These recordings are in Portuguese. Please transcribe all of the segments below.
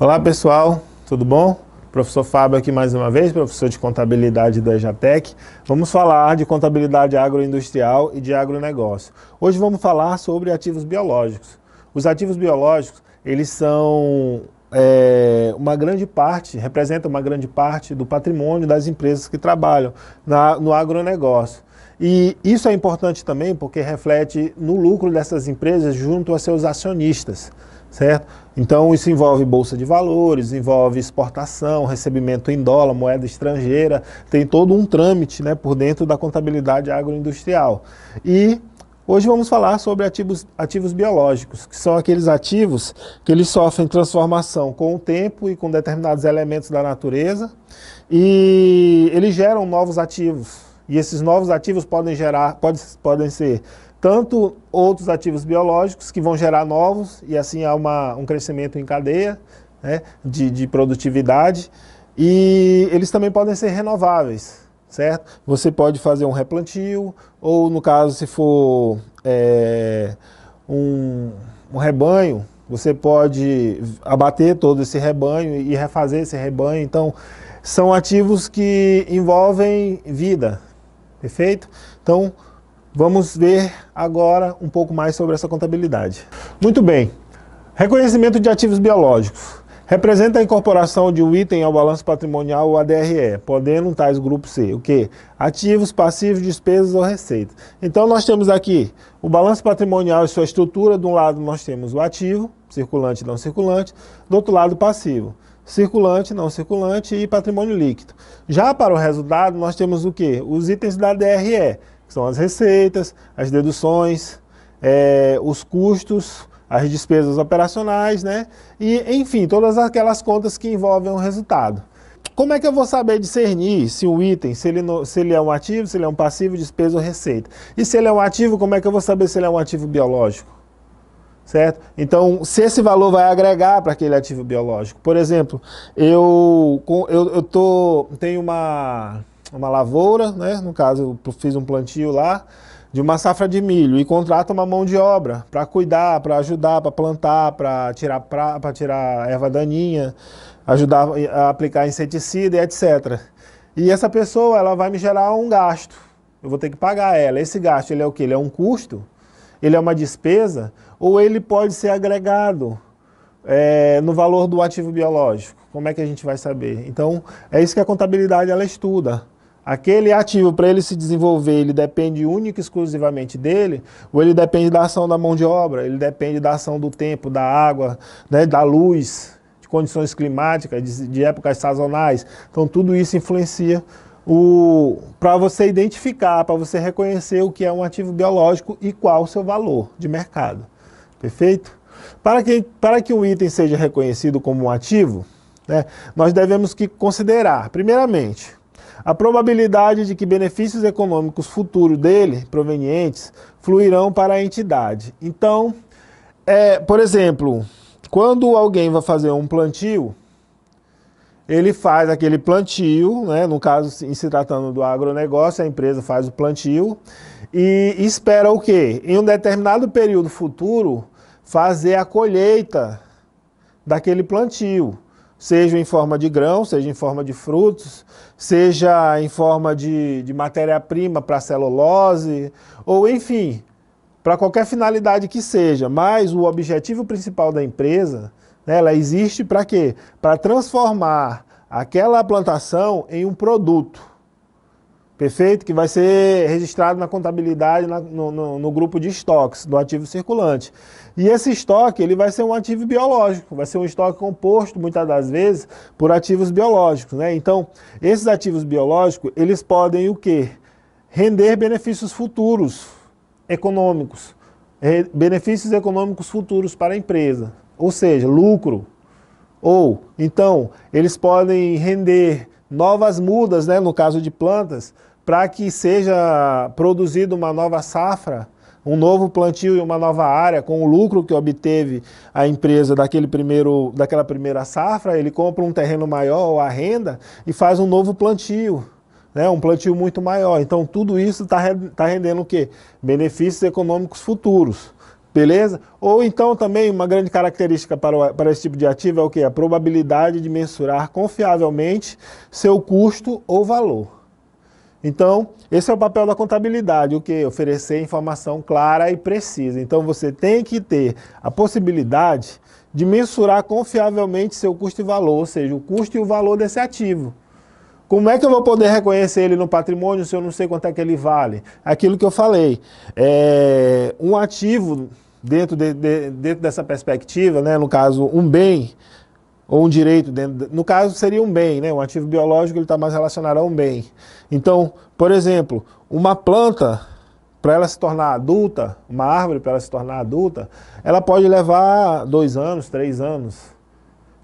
Olá pessoal, tudo bom? Professor Fábio aqui mais uma vez, professor de contabilidade da EJATEC. Vamos falar de contabilidade agroindustrial e de agronegócio. Hoje vamos falar sobre ativos biológicos. Os ativos biológicos, eles são é, uma grande parte, representam uma grande parte do patrimônio das empresas que trabalham na, no agronegócio. E isso é importante também porque reflete no lucro dessas empresas junto a seus acionistas certo? Então isso envolve bolsa de valores, envolve exportação, recebimento em dólar, moeda estrangeira, tem todo um trâmite né, por dentro da contabilidade agroindustrial. E hoje vamos falar sobre ativos, ativos biológicos, que são aqueles ativos que eles sofrem transformação com o tempo e com determinados elementos da natureza e eles geram novos ativos. E esses novos ativos podem gerar, pode, podem ser tanto outros ativos biológicos que vão gerar novos, e assim há uma, um crescimento em cadeia né, de, de produtividade, e eles também podem ser renováveis, certo? Você pode fazer um replantio, ou no caso se for é, um, um rebanho, você pode abater todo esse rebanho e refazer esse rebanho, então são ativos que envolvem vida, perfeito? Então, Vamos ver agora um pouco mais sobre essa contabilidade. Muito bem. Reconhecimento de ativos biológicos. Representa a incorporação de um item ao balanço patrimonial ou ADRE, podendo tais grupos ser o quê? Ativos, passivos, despesas ou receitas. Então nós temos aqui o balanço patrimonial e sua estrutura. De um lado nós temos o ativo, circulante e não circulante. Do outro lado, passivo circulante, não circulante e patrimônio líquido. Já para o resultado, nós temos o que? Os itens da ADRE, que são as receitas, as deduções, é, os custos, as despesas operacionais, né? E, enfim, todas aquelas contas que envolvem o um resultado. Como é que eu vou saber discernir se um item, se ele, se ele é um ativo, se ele é um passivo, despesa ou receita? E se ele é um ativo, como é que eu vou saber se ele é um ativo biológico? Certo? Então, se esse valor vai agregar para aquele ativo biológico. Por exemplo, eu, eu, eu tô, tenho uma, uma lavoura, né? no caso eu fiz um plantio lá, de uma safra de milho e contrata uma mão de obra para cuidar, para ajudar, para plantar, para tirar, pra, tirar erva daninha, ajudar a aplicar inseticida e etc. E essa pessoa ela vai me gerar um gasto, eu vou ter que pagar ela. Esse gasto ele é o que? Ele é um custo? Ele é uma despesa? Ou ele pode ser agregado é, no valor do ativo biológico? Como é que a gente vai saber? Então, é isso que a contabilidade ela estuda aquele ativo, para ele se desenvolver, ele depende única e exclusivamente dele, ou ele depende da ação da mão de obra, ele depende da ação do tempo, da água, né, da luz, de condições climáticas, de, de épocas sazonais. Então tudo isso influencia para você identificar, para você reconhecer o que é um ativo biológico e qual o seu valor de mercado. Perfeito? Para que, para que um item seja reconhecido como um ativo, né, nós devemos que considerar, primeiramente, a probabilidade de que benefícios econômicos futuros dele, provenientes, fluirão para a entidade. Então, é, por exemplo, quando alguém vai fazer um plantio, ele faz aquele plantio, né? no caso, em se tratando do agronegócio, a empresa faz o plantio e espera o quê? Em um determinado período futuro, fazer a colheita daquele plantio seja em forma de grão, seja em forma de frutos, seja em forma de, de matéria-prima para celulose, ou enfim, para qualquer finalidade que seja. Mas o objetivo principal da empresa, né, ela existe para quê? Para transformar aquela plantação em um produto. Perfeito? Que vai ser registrado na contabilidade, na, no, no, no grupo de estoques, do ativo circulante. E esse estoque ele vai ser um ativo biológico, vai ser um estoque composto muitas das vezes por ativos biológicos, né? Então, esses ativos biológicos, eles podem o que Render benefícios futuros econômicos, benefícios econômicos futuros para a empresa, ou seja, lucro. Ou, então, eles podem render novas mudas, né, no caso de plantas, para que seja produzida uma nova safra um novo plantio e uma nova área, com o lucro que obteve a empresa daquele primeiro, daquela primeira safra, ele compra um terreno maior ou arrenda e faz um novo plantio. Né, um plantio muito maior. Então, tudo isso está tá rendendo o quê? Benefícios econômicos futuros. Beleza? Ou então também uma grande característica para, o, para esse tipo de ativo é o que? A probabilidade de mensurar confiavelmente seu custo ou valor. Então, esse é o papel da contabilidade, o que? Oferecer informação clara e precisa. Então, você tem que ter a possibilidade de mensurar confiavelmente seu custo e valor, ou seja, o custo e o valor desse ativo. Como é que eu vou poder reconhecer ele no patrimônio se eu não sei quanto é que ele vale? Aquilo que eu falei, é um ativo dentro, de, de, dentro dessa perspectiva, né, no caso um bem, ou um direito dentro, no caso seria um bem, né? Um ativo biológico ele está mais relacionado a um bem. Então, por exemplo, uma planta para ela se tornar adulta, uma árvore para ela se tornar adulta, ela pode levar dois anos, três anos.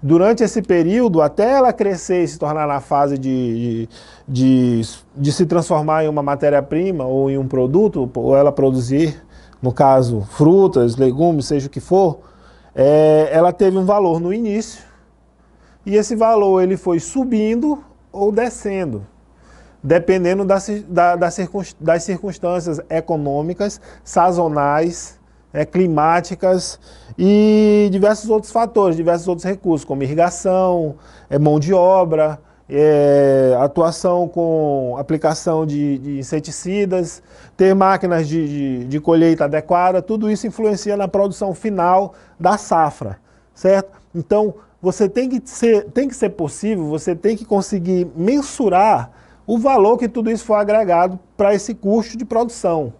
Durante esse período, até ela crescer e se tornar na fase de, de, de, de se transformar em uma matéria-prima ou em um produto, ou ela produzir, no caso, frutas, legumes, seja o que for, é, ela teve um valor no início, e esse valor ele foi subindo ou descendo, dependendo das, da, das circunstâncias econômicas, sazonais, é, climáticas e diversos outros fatores, diversos outros recursos, como irrigação, é, mão de obra, é, atuação com aplicação de, de inseticidas, ter máquinas de, de, de, colheita adequada, tudo isso influencia na produção final da safra, certo? Então, você tem que ser, tem que ser possível, você tem que conseguir mensurar o valor que tudo isso foi agregado para esse custo de produção.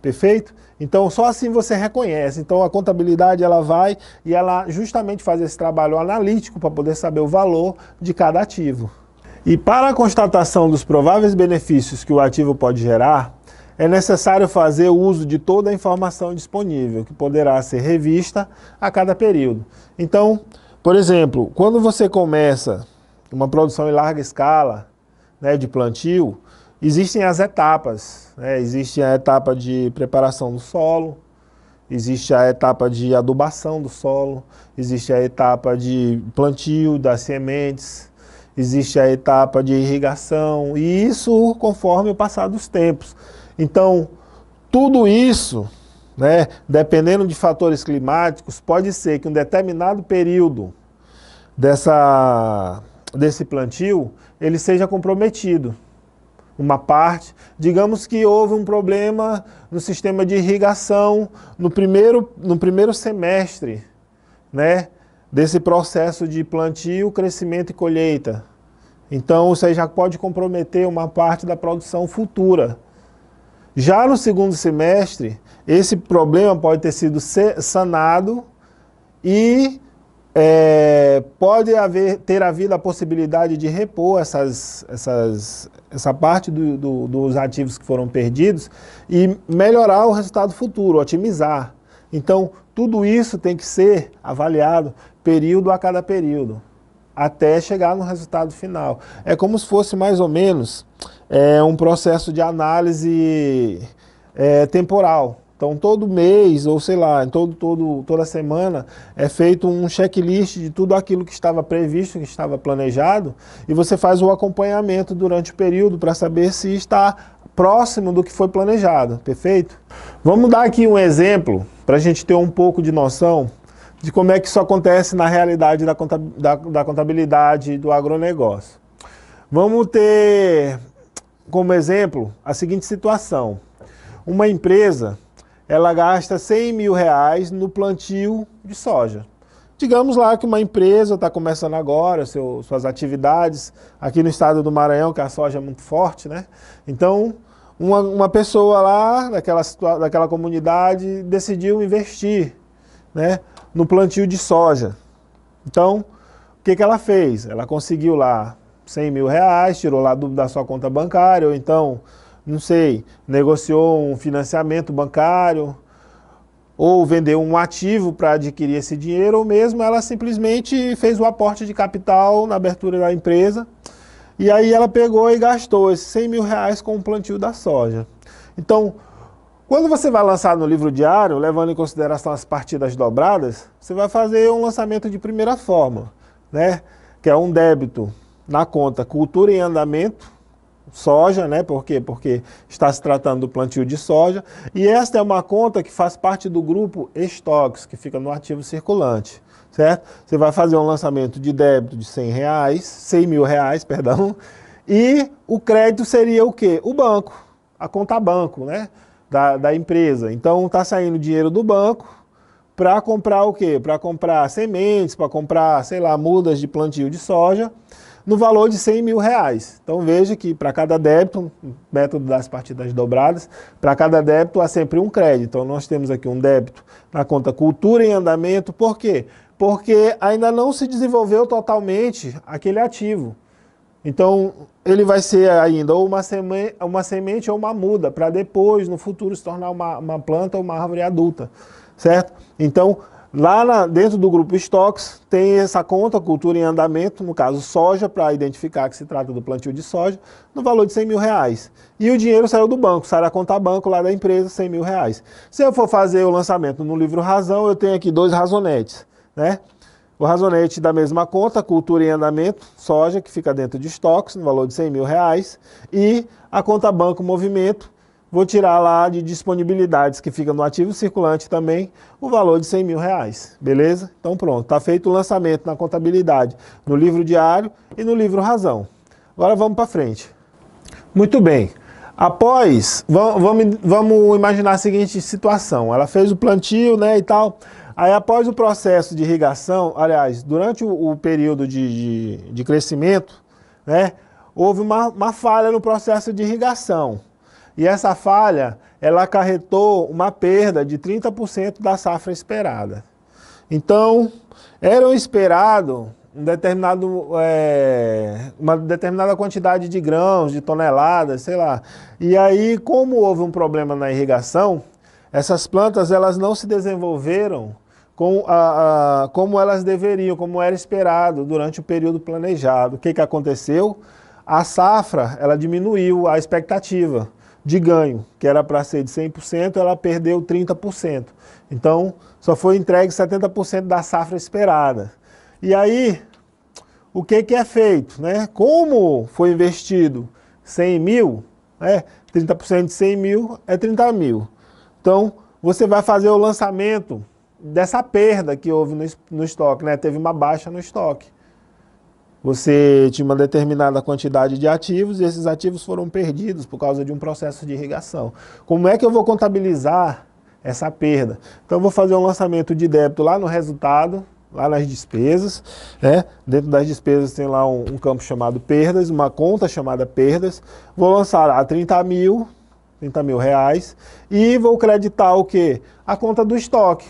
Perfeito? Então, só assim você reconhece. Então, a contabilidade ela vai e ela justamente faz esse trabalho analítico para poder saber o valor de cada ativo. E para a constatação dos prováveis benefícios que o ativo pode gerar, é necessário fazer o uso de toda a informação disponível, que poderá ser revista a cada período. Então, por exemplo, quando você começa uma produção em larga escala né, de plantio, existem as etapas. Né? Existe a etapa de preparação do solo, existe a etapa de adubação do solo, existe a etapa de plantio das sementes, existe a etapa de irrigação, e isso conforme o passar dos tempos. Então, tudo isso né? Dependendo de fatores climáticos, pode ser que um determinado período dessa, desse plantio ele seja comprometido. Uma parte, digamos que houve um problema no sistema de irrigação no primeiro, no primeiro semestre, né? Desse processo de plantio, crescimento e colheita. Então, isso aí já pode comprometer uma parte da produção futura. Já no segundo semestre, esse problema pode ter sido sanado e é, pode haver, ter havido a possibilidade de repor essas, essas, essa parte do, do, dos ativos que foram perdidos e melhorar o resultado futuro, otimizar. Então, tudo isso tem que ser avaliado período a cada período, até chegar no resultado final. É como se fosse mais ou menos é, um processo de análise é, temporal. Então, todo mês, ou sei lá, todo, todo, toda semana, é feito um checklist de tudo aquilo que estava previsto, que estava planejado, e você faz o acompanhamento durante o período para saber se está próximo do que foi planejado, perfeito? Vamos dar aqui um exemplo para a gente ter um pouco de noção de como é que isso acontece na realidade da contabilidade do agronegócio. Vamos ter como exemplo a seguinte situação. Uma empresa ela gasta 100 mil reais no plantio de soja. Digamos lá que uma empresa está começando agora seu, suas atividades aqui no estado do Maranhão, que a soja é muito forte, né? Então, uma, uma pessoa lá daquela, daquela comunidade decidiu investir né, no plantio de soja. Então, o que, que ela fez? Ela conseguiu lá 100 mil reais, tirou lá do, da sua conta bancária, ou então, não sei, negociou um financiamento bancário, ou vendeu um ativo para adquirir esse dinheiro, ou mesmo ela simplesmente fez o aporte de capital na abertura da empresa, e aí ela pegou e gastou esses 100 mil reais com o plantio da soja. Então, quando você vai lançar no livro diário, levando em consideração as partidas dobradas, você vai fazer um lançamento de primeira forma, né? que é um débito na conta cultura em andamento, soja, né? Por quê? Porque está se tratando do plantio de soja. E esta é uma conta que faz parte do grupo estoques, que fica no ativo circulante, certo? Você vai fazer um lançamento de débito de 100 reais, 100 mil reais, perdão, e o crédito seria o quê? O banco, a conta banco, né? Da, da empresa. Então está saindo dinheiro do banco, para comprar o quê? Para comprar sementes, para comprar, sei lá, mudas de plantio de soja no valor de 100 mil reais. Então veja que para cada débito, método das partidas dobradas, para cada débito há sempre um crédito. Então nós temos aqui um débito na conta cultura em andamento, por quê? Porque ainda não se desenvolveu totalmente aquele ativo. Então ele vai ser ainda ou uma, seme uma semente ou uma muda, para depois, no futuro, se tornar uma, uma planta ou uma árvore adulta, certo? Então Lá na, dentro do grupo estoques tem essa conta cultura em andamento, no caso soja, para identificar que se trata do plantio de soja, no valor de 100 mil reais. E o dinheiro saiu do banco, sai da conta banco lá da empresa, 100 mil reais. Se eu for fazer o lançamento no livro Razão, eu tenho aqui dois razonetes, né? O razonete da mesma conta, cultura em andamento, soja, que fica dentro de estoques, no valor de 100 mil reais, e a conta banco movimento, vou tirar lá de disponibilidades que fica no ativo circulante também o valor de 100 mil reais, beleza? Então pronto, está feito o lançamento na contabilidade no livro diário e no livro razão. Agora vamos para frente. Muito bem, após, vamos, vamos imaginar a seguinte situação, ela fez o plantio né, e tal, aí após o processo de irrigação, aliás, durante o, o período de, de, de, crescimento, né, houve uma, uma falha no processo de irrigação, e essa falha, ela acarretou uma perda de 30% da safra esperada. Então, era esperado um determinado, é, uma determinada quantidade de grãos, de toneladas, sei lá. E aí, como houve um problema na irrigação, essas plantas elas não se desenvolveram com a, a, como elas deveriam, como era esperado durante o período planejado. O que, que aconteceu? A safra ela diminuiu a expectativa de ganho, que era para ser de 100%, ela perdeu 30%. Então, só foi entregue 70% da safra esperada. E aí, o que, que é feito? Né? Como foi investido 100 mil, né? 30% de 100 mil é 30 mil. Então, você vai fazer o lançamento dessa perda que houve no, no estoque, né? teve uma baixa no estoque. Você tinha uma determinada quantidade de ativos e esses ativos foram perdidos por causa de um processo de irrigação. Como é que eu vou contabilizar essa perda? Então eu vou fazer um lançamento de débito lá no resultado, lá nas despesas. Né? Dentro das despesas tem lá um, um campo chamado perdas, uma conta chamada perdas. Vou lançar a 30 mil, 30 mil reais e vou creditar o que? A conta do estoque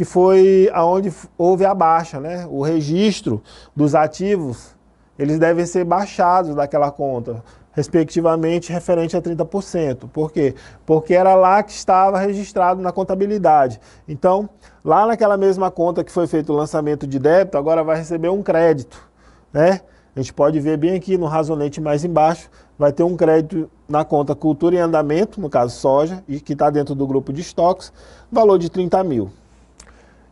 que foi aonde houve a baixa, né? O registro dos ativos, eles devem ser baixados daquela conta, respectivamente referente a 30%. Por quê? Porque era lá que estava registrado na contabilidade. Então, lá naquela mesma conta que foi feito o lançamento de débito, agora vai receber um crédito, né? A gente pode ver bem aqui no razonete mais embaixo, vai ter um crédito na conta cultura e andamento, no caso soja, e que está dentro do grupo de estoques, valor de 30 mil.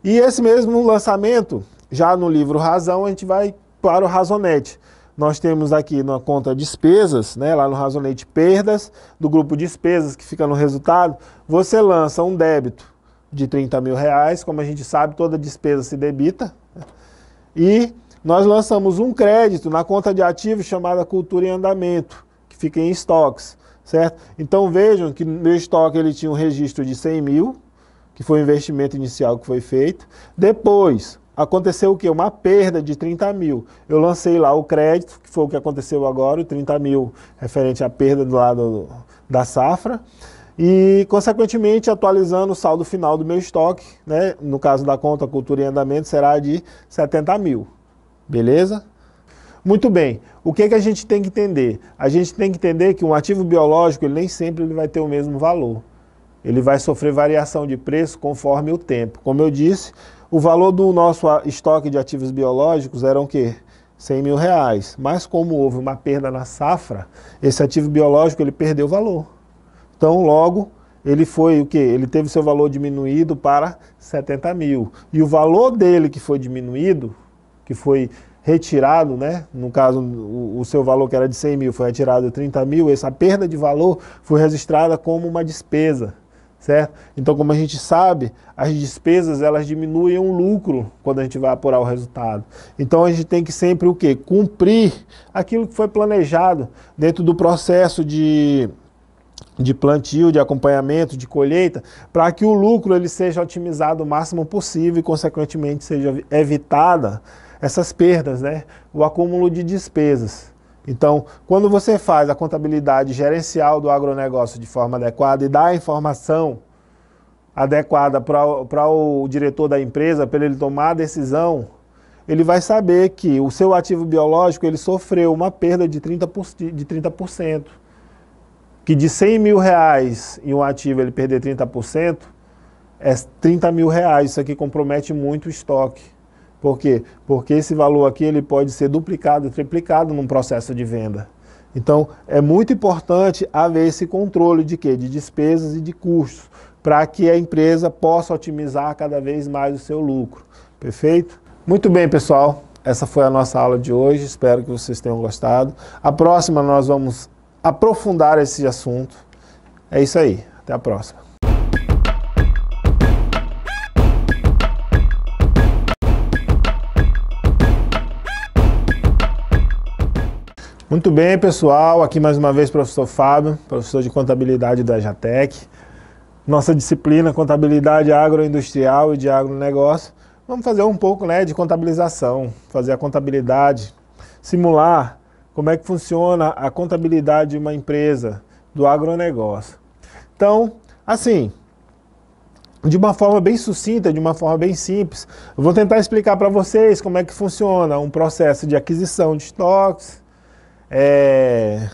E esse mesmo lançamento, já no livro Razão, a gente vai para o Razonete. Nós temos aqui na conta despesas, né, lá no Razonete perdas, do grupo despesas que fica no resultado, você lança um débito de 30 mil reais, como a gente sabe, toda despesa se debita. Né. E nós lançamos um crédito na conta de ativos chamada Cultura em Andamento, que fica em estoques, certo? Então vejam que meu estoque ele tinha um registro de 100 mil, que foi o investimento inicial que foi feito. Depois, aconteceu o quê? Uma perda de 30 mil. Eu lancei lá o crédito, que foi o que aconteceu agora, 30 mil referente à perda do lado da safra. E, consequentemente, atualizando o saldo final do meu estoque, né? no caso da conta cultura em andamento, será de 70 mil. Beleza? Muito bem, o que, que a gente tem que entender? A gente tem que entender que um ativo biológico ele nem sempre ele vai ter o mesmo valor ele vai sofrer variação de preço conforme o tempo. Como eu disse, o valor do nosso ah, estoque de ativos biológicos era o quê? 100 mil reais. Mas como houve uma perda na safra, esse ativo biológico ele perdeu valor. Então logo ele foi o que? Ele teve seu valor diminuído para 70 mil. E o valor dele que foi diminuído, que foi retirado, né? no caso o, o, seu valor que era de 100 mil foi retirado de 30 mil, essa perda de valor foi registrada como uma despesa certo? Então, como a gente sabe, as despesas elas diminuem o lucro quando a gente vai apurar o resultado. Então, a gente tem que sempre o quê? Cumprir aquilo que foi planejado dentro do processo de de plantio, de acompanhamento, de colheita, para que o lucro ele seja otimizado o máximo possível e, consequentemente, seja evitada essas perdas, né? o acúmulo de despesas. Então, quando você faz a contabilidade gerencial do agronegócio de forma adequada e dá a informação adequada para o diretor da empresa, para ele tomar a decisão, ele vai saber que o seu ativo biológico ele sofreu uma perda de 30%, de 30% que de 100 mil reais em um ativo ele perder 30%, é 30 mil reais. Isso aqui compromete muito o estoque. Por quê? Porque esse valor aqui ele pode ser duplicado, triplicado num processo de venda. Então, é muito importante haver esse controle de quê? De despesas e de custos, para que a empresa possa otimizar cada vez mais o seu lucro. Perfeito? Muito bem, pessoal. Essa foi a nossa aula de hoje. Espero que vocês tenham gostado. A próxima nós vamos aprofundar esse assunto. É isso aí. Até a próxima. Muito bem, pessoal. Aqui mais uma vez, professor Fábio, professor de contabilidade da Jatec. Nossa disciplina contabilidade agroindustrial e de agronegócio. Vamos fazer um pouco né, de contabilização, fazer a contabilidade, simular como é que funciona a contabilidade de uma empresa do agronegócio. Então, assim, de uma forma bem sucinta, de uma forma bem simples, eu vou tentar explicar para vocês como é que funciona um processo de aquisição de estoques, é,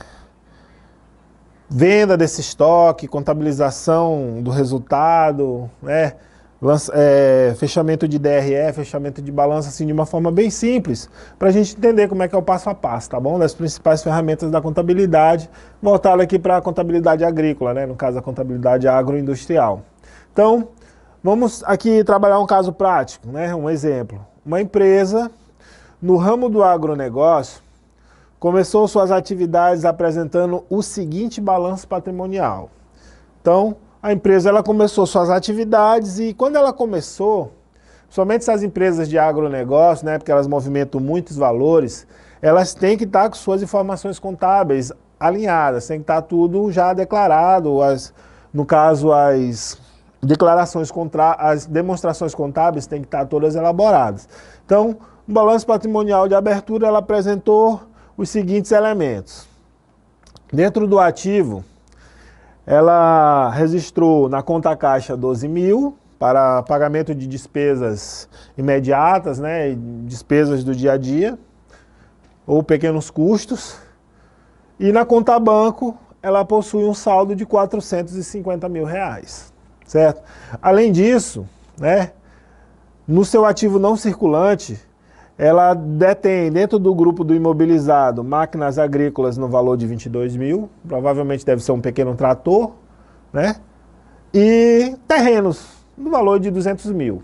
venda desse estoque, contabilização do resultado, né? Lança, é, fechamento de DRE, fechamento de balança, assim, de uma forma bem simples, para a gente entender como é que é o passo a passo, tá bom? Das principais ferramentas da contabilidade, voltado aqui para a contabilidade agrícola, né? No caso, a contabilidade agroindustrial. Então, vamos aqui trabalhar um caso prático, né? Um exemplo. Uma empresa no ramo do agronegócio começou suas atividades apresentando o seguinte balanço patrimonial. Então, a empresa ela começou suas atividades e quando ela começou, somente essas empresas de agronegócio, né, porque elas movimentam muitos valores, elas têm que estar com suas informações contábeis alinhadas, tem que estar tudo já declarado, as, no caso as declarações contra as demonstrações contábeis têm que estar todas elaboradas. Então, o balanço patrimonial de abertura ela apresentou os seguintes elementos. Dentro do ativo, ela registrou na conta caixa 12 mil para pagamento de despesas imediatas, né, despesas do dia a dia ou pequenos custos. E na conta banco, ela possui um saldo de 450 mil reais, certo? Além disso, né, no seu ativo não circulante, ela detém, dentro do grupo do imobilizado, máquinas agrícolas no valor de 22 mil, provavelmente deve ser um pequeno trator, né? E terrenos no valor de 200 mil.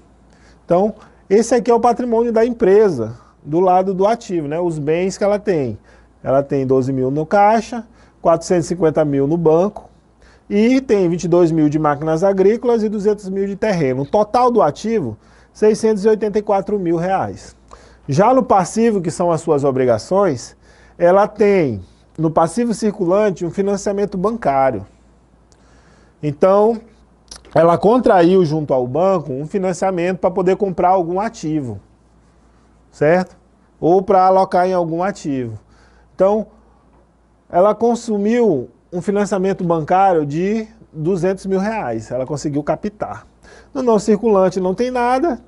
Então, esse aqui é o patrimônio da empresa, do lado do ativo, né? Os bens que ela tem. Ela tem 12 mil no caixa, 450 mil no banco, e tem 22 mil de máquinas agrícolas e 200 mil de terreno. O total do ativo, 684 mil reais. Já no passivo, que são as suas obrigações, ela tem no passivo circulante um financiamento bancário. Então, ela contraiu junto ao banco um financiamento para poder comprar algum ativo, certo? Ou para alocar em algum ativo. Então, ela consumiu um financiamento bancário de 200 mil reais. Ela conseguiu captar. No não circulante não tem nada.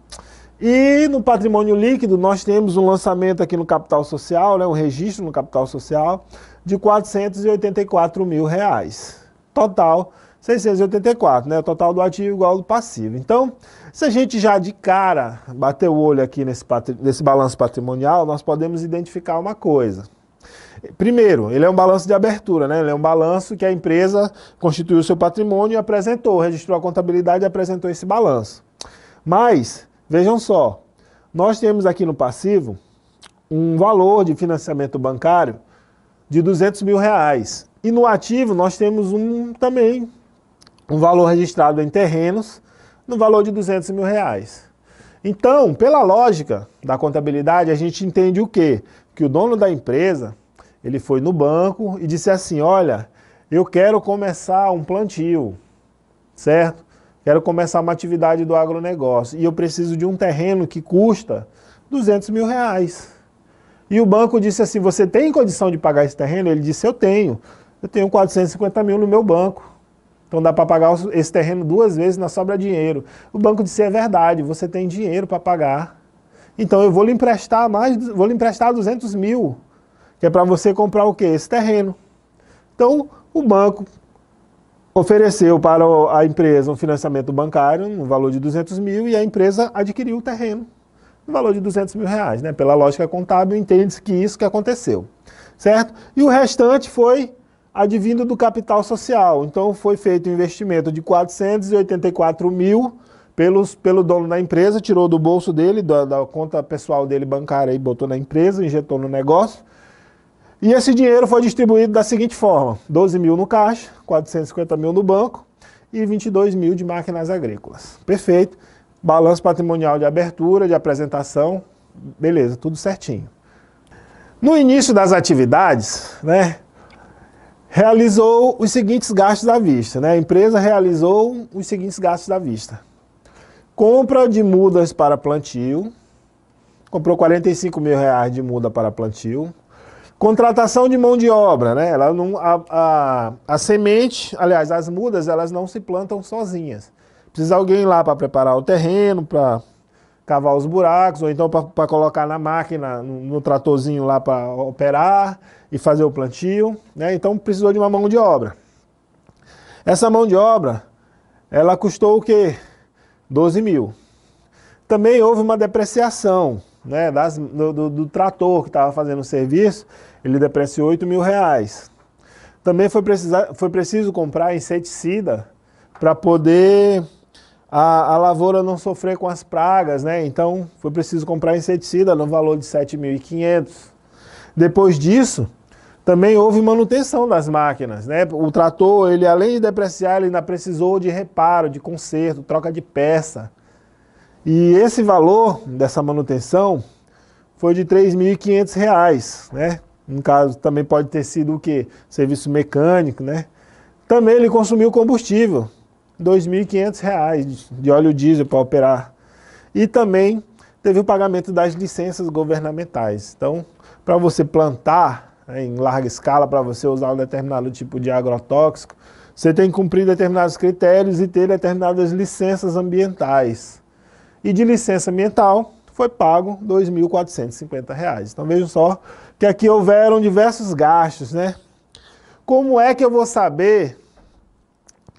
E no patrimônio líquido, nós temos um lançamento aqui no Capital Social, né, um registro no Capital Social, de 484 mil reais. Total, 684, né? O total do ativo igual ao do passivo. Então, se a gente já de cara bater o olho aqui nesse, nesse balanço patrimonial, nós podemos identificar uma coisa. Primeiro, ele é um balanço de abertura, né? Ele é um balanço que a empresa constituiu seu patrimônio e apresentou, registrou a contabilidade e apresentou esse balanço. Mas Vejam só, nós temos aqui no passivo um valor de financiamento bancário de 200 mil reais. E no ativo nós temos um também, um valor registrado em terrenos, no valor de 200 mil reais. Então, pela lógica da contabilidade, a gente entende o quê? Que o dono da empresa, ele foi no banco e disse assim, olha, eu quero começar um plantio, certo? Quero começar uma atividade do agronegócio e eu preciso de um terreno que custa 200 mil reais. E o banco disse assim, você tem condição de pagar esse terreno? Ele disse, eu tenho. Eu tenho 450 mil no meu banco. Então dá para pagar esse terreno duas vezes, na sobra dinheiro. O banco disse, é verdade, você tem dinheiro para pagar. Então eu vou lhe emprestar mais, vou lhe emprestar 200 mil, que é para você comprar o quê? Esse terreno. Então o banco ofereceu para a empresa um financiamento bancário no valor de 200 mil e a empresa adquiriu o terreno no valor de 200 mil reais. Né? Pela lógica contábil, entende-se que isso que aconteceu. Certo? E o restante foi advindo do capital social. Então foi feito um investimento de 484 mil pelos, pelo dono da empresa, tirou do bolso dele, da, da conta pessoal dele bancária e botou na empresa, injetou no negócio e esse dinheiro foi distribuído da seguinte forma: 12 mil no caixa, 450 mil no banco e 22 mil de máquinas agrícolas. Perfeito. Balanço patrimonial de abertura, de apresentação, beleza, tudo certinho. No início das atividades, né, realizou os seguintes gastos à vista. Né? A empresa realizou os seguintes gastos à vista. Compra de mudas para plantio. Comprou 45 mil reais de muda para plantio Contratação de mão de obra, né? Ela não, a, a, a semente, aliás, as mudas, elas não se plantam sozinhas. Precisa alguém lá para preparar o terreno, para cavar os buracos, ou então para colocar na máquina, no, no tratorzinho lá para operar e fazer o plantio. Né? Então precisou de uma mão de obra. Essa mão de obra, ela custou o quê? 12 mil. Também houve uma depreciação né, das, do, do, do trator que estava fazendo o serviço, ele depreciou 8 mil reais. Também foi, precisar, foi preciso comprar inseticida para poder a, a, lavoura não sofrer com as pragas, né? Então foi preciso comprar inseticida no valor de 7.500. Depois disso, também houve manutenção das máquinas, né? O trator, ele além de depreciar, ele ainda precisou de reparo, de conserto, troca de peça. E esse valor dessa manutenção foi de R$ 3.500, né? No caso, também pode ter sido o quê? Serviço mecânico, né? Também ele consumiu combustível, R$ 2.500 de óleo diesel para operar. E também teve o pagamento das licenças governamentais. Então, para você plantar né, em larga escala, para você usar um determinado tipo de agrotóxico, você tem que cumprir determinados critérios e ter determinadas licenças ambientais e de licença ambiental foi pago R$ 2.450. Então vejam só que aqui houveram diversos gastos, né? Como é que eu vou saber,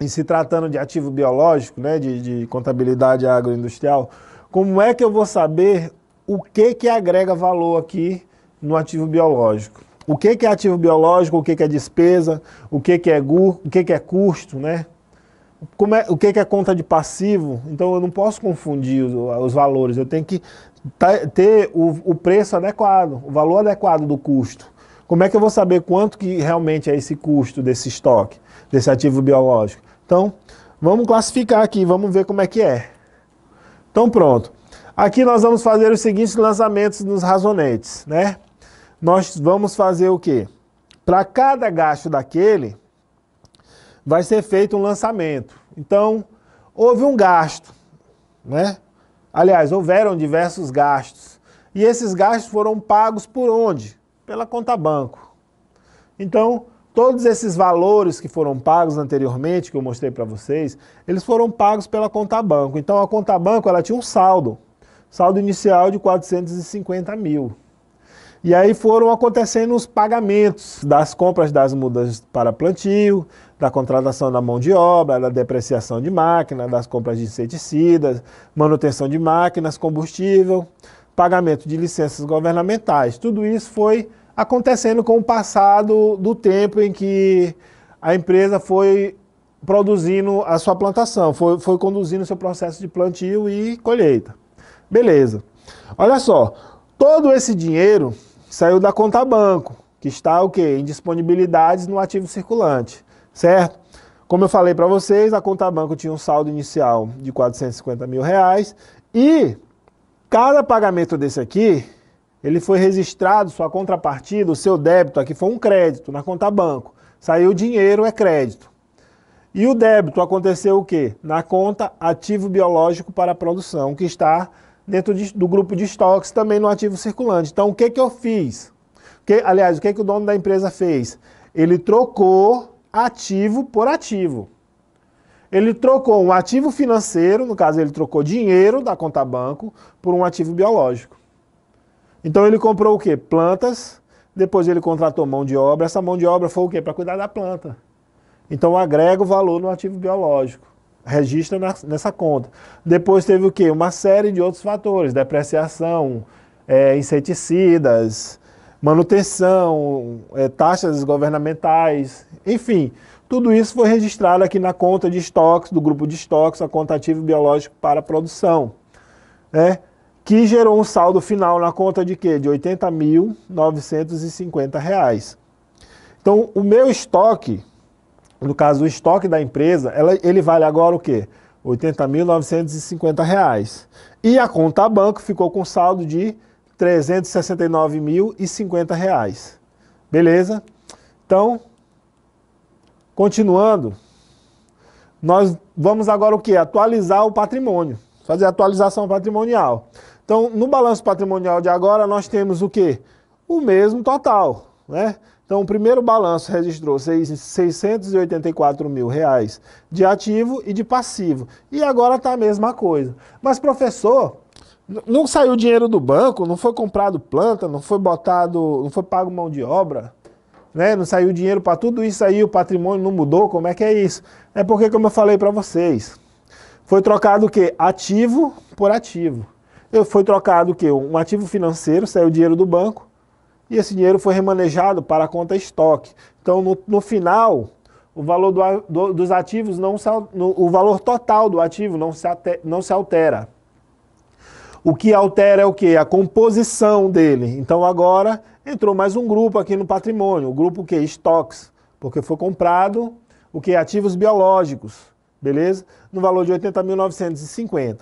e se tratando de ativo biológico, né, de, de contabilidade agroindustrial, como é que eu vou saber o que que agrega valor aqui no ativo biológico? O que que é ativo biológico, o que que é despesa, o que que é, o que que é custo, né? como é, o é que é conta de passivo, então eu não posso confundir os, os valores, eu tenho que tá, ter o, o, preço adequado, o valor adequado do custo. Como é que eu vou saber quanto que realmente é esse custo desse estoque, desse ativo biológico? Então, vamos classificar aqui, vamos ver como é que é. Então pronto. Aqui nós vamos fazer os seguintes lançamentos nos razonetes, né? Nós vamos fazer o quê? Para cada gasto daquele, vai ser feito um lançamento. Então, houve um gasto, né? Aliás, houveram diversos gastos. E esses gastos foram pagos por onde? Pela conta banco. Então, todos esses valores que foram pagos anteriormente, que eu mostrei para vocês, eles foram pagos pela conta banco. Então, a conta banco ela tinha um saldo, saldo inicial de 450 mil. E aí foram acontecendo os pagamentos das compras das mudas para plantio, da contratação da mão de obra, da depreciação de máquina, das compras de inseticidas, manutenção de máquinas, combustível, pagamento de licenças governamentais. Tudo isso foi acontecendo com o passado do tempo em que a empresa foi produzindo a sua plantação, foi, foi conduzindo o seu processo de plantio e colheita. Beleza. Olha só, todo esse dinheiro saiu da conta banco, que está o quê? Em disponibilidades no ativo circulante certo? Como eu falei para vocês, a conta banco tinha um saldo inicial de 450 mil reais e cada pagamento desse aqui, ele foi registrado, sua contrapartida, o seu débito aqui foi um crédito na conta banco. Saiu dinheiro, é crédito. E o débito aconteceu o quê? Na conta ativo biológico para a produção, que está dentro de, do grupo de estoques, também no ativo circulante. Então, o que, que eu fiz? Que, aliás, o que, que o dono da empresa fez? Ele trocou ativo por ativo. Ele trocou um ativo financeiro, no caso ele trocou dinheiro da conta banco, por um ativo biológico. Então ele comprou o quê? Plantas, depois ele contratou mão de obra, essa mão de obra foi o quê? Para cuidar da planta. Então agrega o valor no ativo biológico registra nessa conta. Depois teve o quê? Uma série de outros fatores, depreciação, é, inseticidas, manutenção, é, taxas governamentais, enfim, tudo isso foi registrado aqui na conta de estoques, do grupo de estoques, a conta ativo biológico para produção, né? que gerou um saldo final na conta de quê? De R$ 80.950. Então, o meu estoque, no caso, o estoque da empresa, ela, ele vale agora o quê? R$ 80.950. E a conta banco ficou com saldo de R$ 369.050 reais. Beleza? Então, continuando, nós vamos agora o que? Atualizar o patrimônio, fazer atualização patrimonial. Então, no balanço patrimonial de agora, nós temos o que? O mesmo total, né? Então, o primeiro balanço registrou 684 mil reais de ativo e de passivo. E agora está a mesma coisa. Mas, professor, não saiu dinheiro do banco, não foi comprado planta, não foi botado, não foi pago mão de obra, né? Não saiu dinheiro para tudo isso aí, o patrimônio não mudou, como é que é isso? É porque como eu falei para vocês, foi trocado o quê? Ativo por ativo. Eu foi trocado o quê? Um ativo financeiro, saiu dinheiro do banco, e esse dinheiro foi remanejado para a conta estoque. Então, no, no final, o valor do, do, dos ativos não se, no, o valor total do ativo não se, não se altera. O que altera é o quê? A composição dele. Então agora entrou mais um grupo aqui no patrimônio, o grupo que estoques, porque foi comprado o que ativos biológicos, beleza? No valor de 80.950.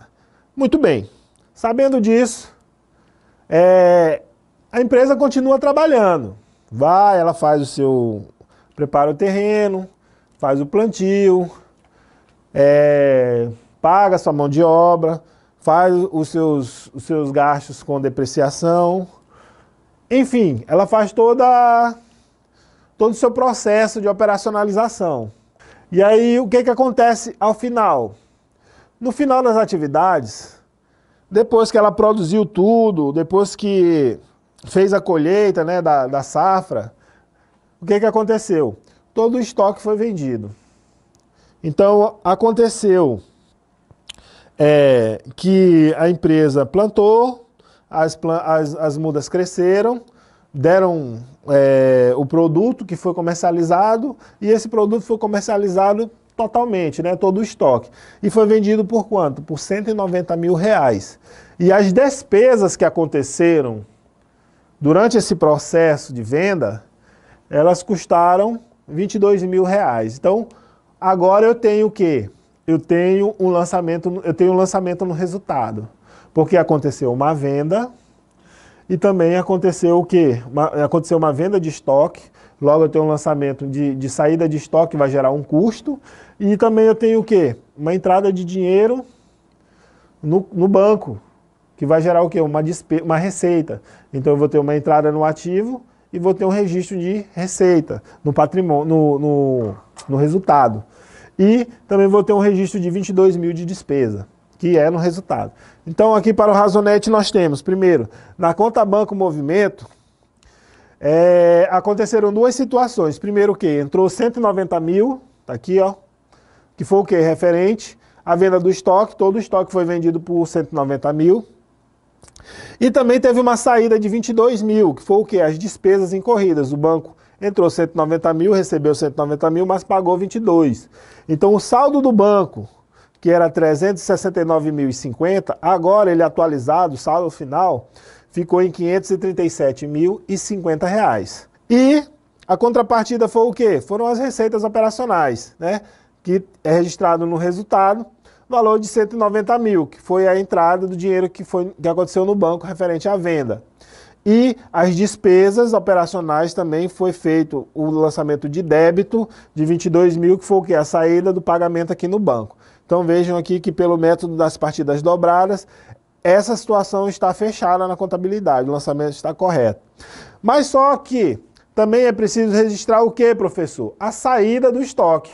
Muito bem. Sabendo disso, é, a empresa continua trabalhando. Vai, ela faz o seu prepara o terreno, faz o plantio, é, paga sua mão de obra, faz os seus, os seus gastos com depreciação. Enfim, ela faz toda, todo o seu processo de operacionalização. E aí, o que, que acontece ao final? No final das atividades, depois que ela produziu tudo, depois que fez a colheita né, da, da safra, o que, que aconteceu? Todo o estoque foi vendido. Então, aconteceu é que a empresa plantou, as, as, as mudas cresceram, deram é, o produto que foi comercializado e esse produto foi comercializado totalmente, né, todo o estoque. E foi vendido por quanto? Por 190 mil reais. E as despesas que aconteceram durante esse processo de venda, elas custaram 22 mil reais. Então, agora eu tenho o quê? eu tenho um lançamento, eu tenho um lançamento no resultado. Porque aconteceu uma venda e também aconteceu o quê? Uma, aconteceu uma venda de estoque, logo eu tenho um lançamento de, de saída de estoque, vai gerar um custo. E também eu tenho o quê? Uma entrada de dinheiro no, no banco, que vai gerar o quê? Uma, despe uma receita. Então eu vou ter uma entrada no ativo e vou ter um registro de receita no patrimônio, no, no, no resultado e também vou ter um registro de 22 mil de despesa, que é no resultado. Então aqui para o Razonete nós temos, primeiro, na conta banco movimento, é, aconteceram duas situações. Primeiro que entrou 190 mil, tá aqui ó, que foi o que? Referente à venda do estoque, todo o estoque foi vendido por 190 mil. E também teve uma saída de 22 mil, que foi o que? As despesas incorridas. O banco entrou 190 mil, recebeu 190 mil, mas pagou 22. Então o saldo do banco, que era 369.050, agora ele atualizado, o saldo final, ficou em 537.050 reais. E a contrapartida foi o quê? Foram as receitas operacionais, né? Que é registrado no resultado, valor de 190 mil, que foi a entrada do dinheiro que, foi, que aconteceu no banco referente à venda. E as despesas operacionais também foi feito o lançamento de débito de 22 mil, que foi o que? A saída do pagamento aqui no banco. Então vejam aqui que pelo método das partidas dobradas, essa situação está fechada na contabilidade, o lançamento está correto. Mas só que também é preciso registrar o que, professor? A saída do estoque.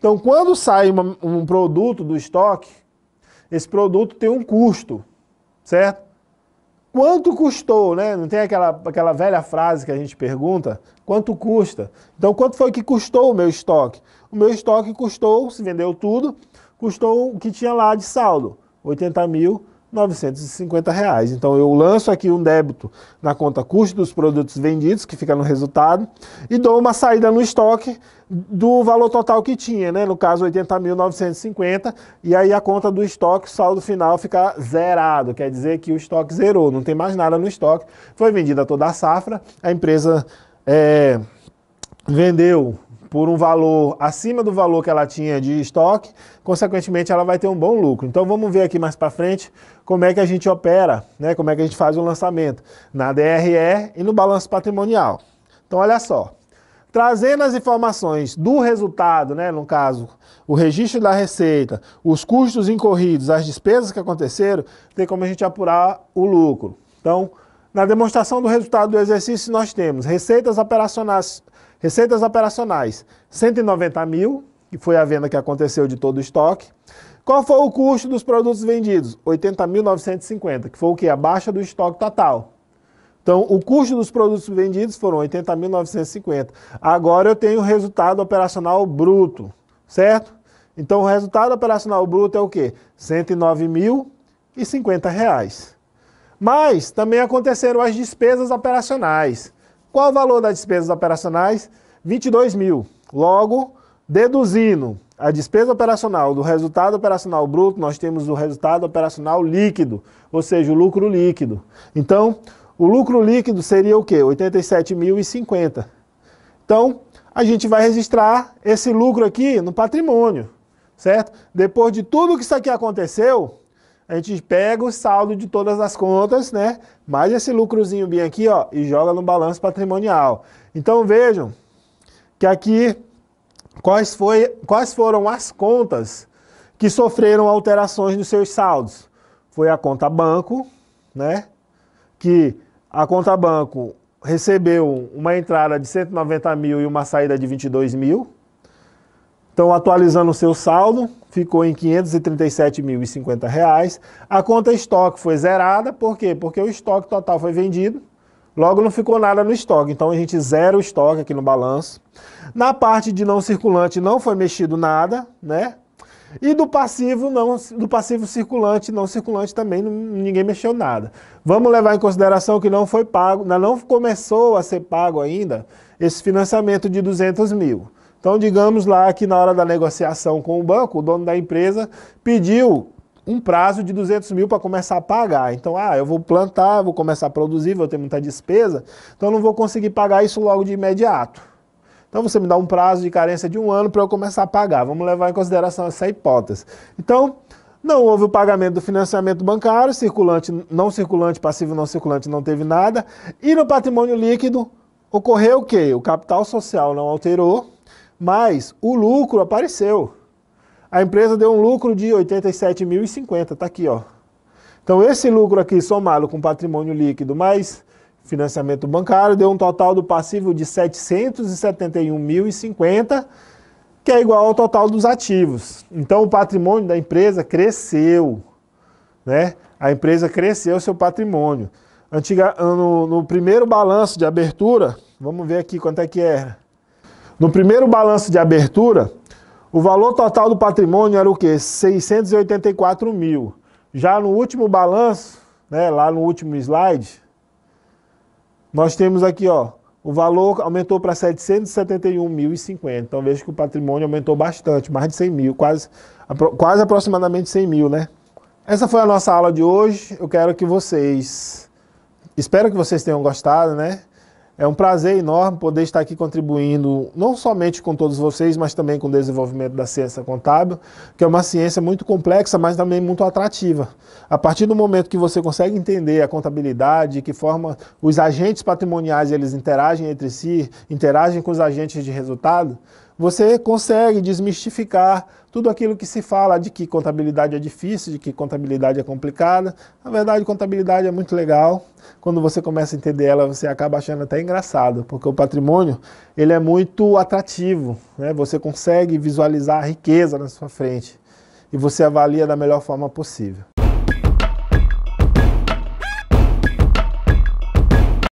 Então quando sai uma, um produto do estoque, esse produto tem um custo, certo? Quanto custou, né? Não tem aquela, aquela velha frase que a gente pergunta? Quanto custa? Então, quanto foi que custou o meu estoque? O meu estoque custou, se vendeu tudo, custou o que tinha lá de saldo, 80 mil 950 reais. Então eu lanço aqui um débito na conta custo dos produtos vendidos, que fica no resultado, e dou uma saída no estoque do valor total que tinha, né? No caso, 80.950, e aí a conta do estoque, o saldo final fica zerado, quer dizer que o estoque zerou, não tem mais nada no estoque, foi vendida toda a safra, a empresa é, vendeu por um valor acima do valor que ela tinha de estoque, consequentemente ela vai ter um bom lucro. Então vamos ver aqui mais para frente como é que a gente opera, né? como é que a gente faz o lançamento na DRE e no balanço patrimonial. Então olha só, trazendo as informações do resultado, né? no caso, o registro da receita, os custos incorridos, as despesas que aconteceram, tem como a gente apurar o lucro. Então, na demonstração do resultado do exercício, nós temos receitas operacionais Receitas operacionais, 190 mil, que foi a venda que aconteceu de todo o estoque. Qual foi o custo dos produtos vendidos? 80.950, que foi o que? A baixa do estoque total. Então, o custo dos produtos vendidos foram 80.950. Agora eu tenho o resultado operacional bruto, certo? Então, o resultado operacional bruto é o quê? R$ reais. Mas também aconteceram as despesas operacionais. Qual o valor das despesas operacionais? 22 mil. Logo, deduzindo a despesa operacional do resultado operacional bruto, nós temos o resultado operacional líquido, ou seja, o lucro líquido. Então, o lucro líquido seria o quê? 87.050. Então, a gente vai registrar esse lucro aqui no patrimônio, certo? Depois de tudo que isso aqui aconteceu, a gente pega o saldo de todas as contas, né? Mais esse lucrozinho bem aqui, ó, e joga no balanço patrimonial. Então vejam que aqui quais, foi, quais foram as contas que sofreram alterações nos seus saldos. Foi a conta banco, né? Que a conta banco recebeu uma entrada de 190 mil e uma saída de 22 mil. Então, atualizando o seu saldo, ficou em R$ 537.050. A conta estoque foi zerada, por quê? Porque o estoque total foi vendido, logo não ficou nada no estoque. Então, a gente zera o estoque aqui no balanço. Na parte de não circulante não foi mexido nada, né? E do passivo não, do passivo circulante, não circulante também não, ninguém mexeu nada. Vamos levar em consideração que não foi pago, não começou a ser pago ainda esse financiamento de 200 mil. Então, digamos lá que na hora da negociação com o banco, o dono da empresa pediu um prazo de 200 mil para começar a pagar. Então, ah, eu vou plantar, vou começar a produzir, vou ter muita despesa, então não vou conseguir pagar isso logo de imediato. Então você me dá um prazo de carência de um ano para eu começar a pagar. Vamos levar em consideração essa hipótese. Então, não houve o pagamento do financiamento bancário, circulante, não circulante, passivo não circulante não teve nada. E no patrimônio líquido ocorreu o quê? O capital social não alterou, mas o lucro apareceu. A empresa deu um lucro de 87.050, está aqui, ó. Então esse lucro aqui somado com patrimônio líquido mais financiamento bancário deu um total do passivo de 771.050, que é igual ao total dos ativos. Então o patrimônio da empresa cresceu, né? A empresa cresceu seu patrimônio. Antiga, no, no primeiro balanço de abertura, vamos ver aqui quanto é que era. É. No primeiro balanço de abertura, o valor total do patrimônio era o quê? 684 mil. Já no último balanço, né, lá no último slide, nós temos aqui, ó, o valor aumentou para 771.050. Então veja que o patrimônio aumentou bastante, mais de 100 mil, quase, quase aproximadamente 100 mil, né? Essa foi a nossa aula de hoje. Eu quero que vocês... Espero que vocês tenham gostado, né? É um prazer enorme poder estar aqui contribuindo não somente com todos vocês, mas também com o desenvolvimento da ciência contábil, que é uma ciência muito complexa, mas também muito atrativa. A partir do momento que você consegue entender a contabilidade, que forma os agentes patrimoniais eles interagem entre si, interagem com os agentes de resultado, você consegue desmistificar tudo aquilo que se fala de que contabilidade é difícil, de que contabilidade é complicada. Na verdade, contabilidade é muito legal. Quando você começa a entender ela, você acaba achando até engraçado, porque o patrimônio ele é muito atrativo. Né? Você consegue visualizar a riqueza na sua frente e você avalia da melhor forma possível.